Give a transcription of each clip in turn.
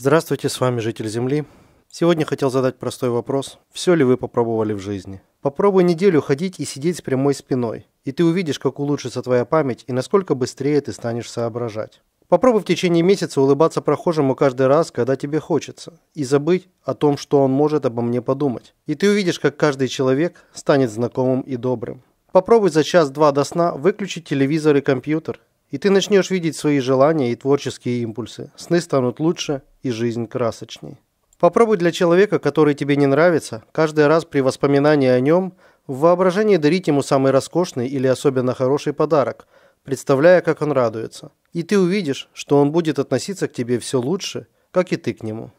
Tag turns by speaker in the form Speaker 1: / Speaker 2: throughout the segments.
Speaker 1: Здравствуйте, с вами житель Земли. Сегодня хотел задать простой вопрос. Все ли вы попробовали в жизни? Попробуй неделю ходить и сидеть с прямой спиной, и ты увидишь, как улучшится твоя память и насколько быстрее ты станешь соображать. Попробуй в течение месяца улыбаться прохожему каждый раз, когда тебе хочется, и забыть о том, что он может обо мне подумать. И ты увидишь, как каждый человек станет знакомым и добрым. Попробуй за час-два до сна выключить телевизор и компьютер и ты начнешь видеть свои желания и творческие импульсы. Сны станут лучше и жизнь красочней. Попробуй для человека, который тебе не нравится, каждый раз при воспоминании о нем в воображении дарить ему самый роскошный или особенно хороший подарок, представляя, как он радуется. И ты увидишь, что он будет относиться к тебе все лучше, как и ты к нему.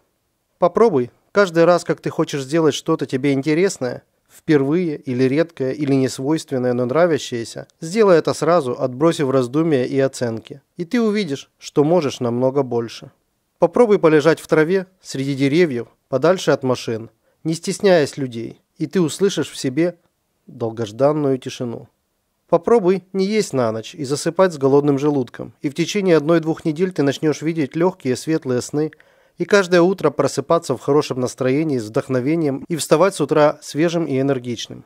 Speaker 1: Попробуй, каждый раз, как ты хочешь сделать что-то тебе интересное – впервые или редкое, или несвойственное, но нравящееся, сделай это сразу, отбросив раздумия и оценки. И ты увидишь, что можешь намного больше. Попробуй полежать в траве, среди деревьев, подальше от машин, не стесняясь людей, и ты услышишь в себе долгожданную тишину. Попробуй не есть на ночь и засыпать с голодным желудком, и в течение одной-двух недель ты начнешь видеть легкие светлые сны, и каждое утро просыпаться в хорошем настроении, с вдохновением и вставать с утра свежим и энергичным.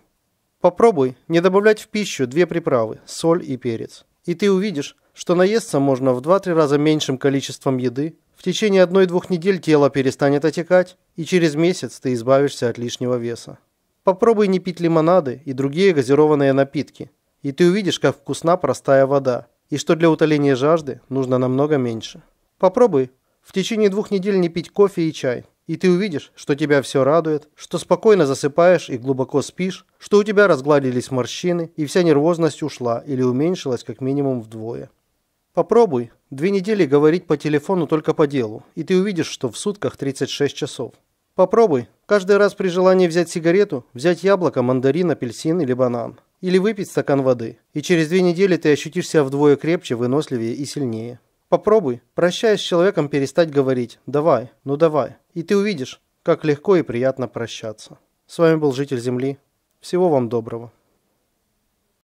Speaker 1: Попробуй не добавлять в пищу две приправы – соль и перец. И ты увидишь, что наесться можно в 2-3 раза меньшим количеством еды, в течение одной-двух недель тело перестанет отекать, и через месяц ты избавишься от лишнего веса. Попробуй не пить лимонады и другие газированные напитки, и ты увидишь, как вкусна простая вода, и что для утоления жажды нужно намного меньше. Попробуй в течение двух недель не пить кофе и чай. И ты увидишь, что тебя все радует, что спокойно засыпаешь и глубоко спишь, что у тебя разгладились морщины, и вся нервозность ушла или уменьшилась как минимум вдвое. Попробуй две недели говорить по телефону только по делу, и ты увидишь, что в сутках 36 часов. Попробуй каждый раз при желании взять сигарету, взять яблоко, мандарин, апельсин или банан. Или выпить стакан воды, и через две недели ты ощутишь себя вдвое крепче, выносливее и сильнее. Попробуй, прощаясь с человеком, перестать говорить «давай, ну давай», и ты увидишь, как легко и приятно прощаться. С вами был житель Земли. Всего вам доброго.